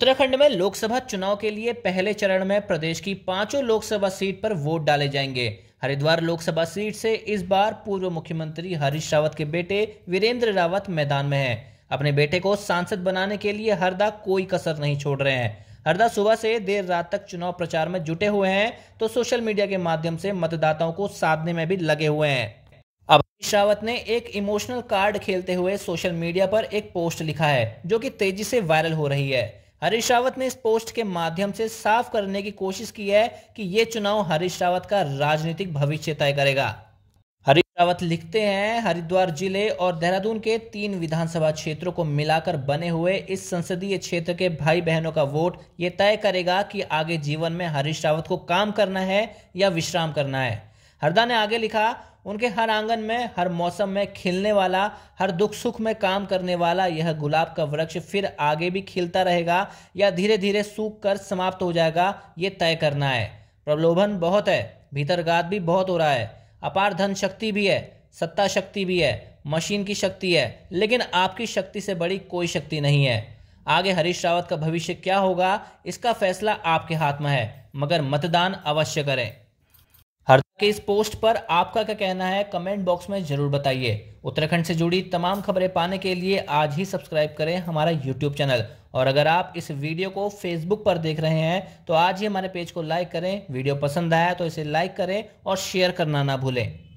उत्तराखंड में लोकसभा चुनाव के लिए पहले चरण में प्रदेश की पांचों लोकसभा सीट पर वोट डाले जाएंगे हरिद्वार लोकसभा सीट से इस बार पूर्व मुख्यमंत्री हरीश रावत के बेटे वीरेंद्र रावत मैदान में हैं। अपने बेटे को सांसद बनाने के लिए हरदा कोई कसर नहीं छोड़ रहे हैं हरदा सुबह से देर रात तक चुनाव प्रचार में जुटे हुए हैं तो सोशल मीडिया के माध्यम से मतदाताओं को साधने में भी लगे हुए हैं अब हरीश रावत ने एक इमोशनल कार्ड खेलते हुए सोशल मीडिया पर एक पोस्ट लिखा है जो कि तेजी से वायरल हो रही है हरीश रावत ने इस पोस्ट के माध्यम से साफ करने की कोशिश की है कि ये चुनाव हरीश रावत का राजनीतिक भविष्य तय करेगा हरीश रावत लिखते हैं हरिद्वार जिले और देहरादून के तीन विधानसभा क्षेत्रों को मिलाकर बने हुए इस संसदीय क्षेत्र के भाई बहनों का वोट ये तय करेगा कि आगे जीवन में हरीश रावत को काम करना है या विश्राम करना है हरदा ने आगे लिखा उनके हर आंगन में हर मौसम में खिलने वाला हर दुख सुख में काम करने वाला यह गुलाब का वृक्ष फिर आगे भी खिलता रहेगा या धीरे धीरे सूख कर समाप्त हो जाएगा ये तय करना है प्रलोभन बहुत है भीतरघात भी बहुत हो रहा है अपार धन शक्ति भी है सत्ता शक्ति भी है मशीन की शक्ति है लेकिन आपकी शक्ति से बड़ी कोई शक्ति नहीं है आगे हरीश रावत का भविष्य क्या होगा इसका फैसला आपके हाथ में है मगर मतदान अवश्य करें कि इस पोस्ट पर आपका क्या कहना है कमेंट बॉक्स में जरूर बताइए उत्तराखंड से जुड़ी तमाम खबरें पाने के लिए आज ही सब्सक्राइब करें हमारा यूट्यूब चैनल और अगर आप इस वीडियो को फेसबुक पर देख रहे हैं तो आज ही हमारे पेज को लाइक करें वीडियो पसंद आया तो इसे लाइक करें और शेयर करना ना भूलें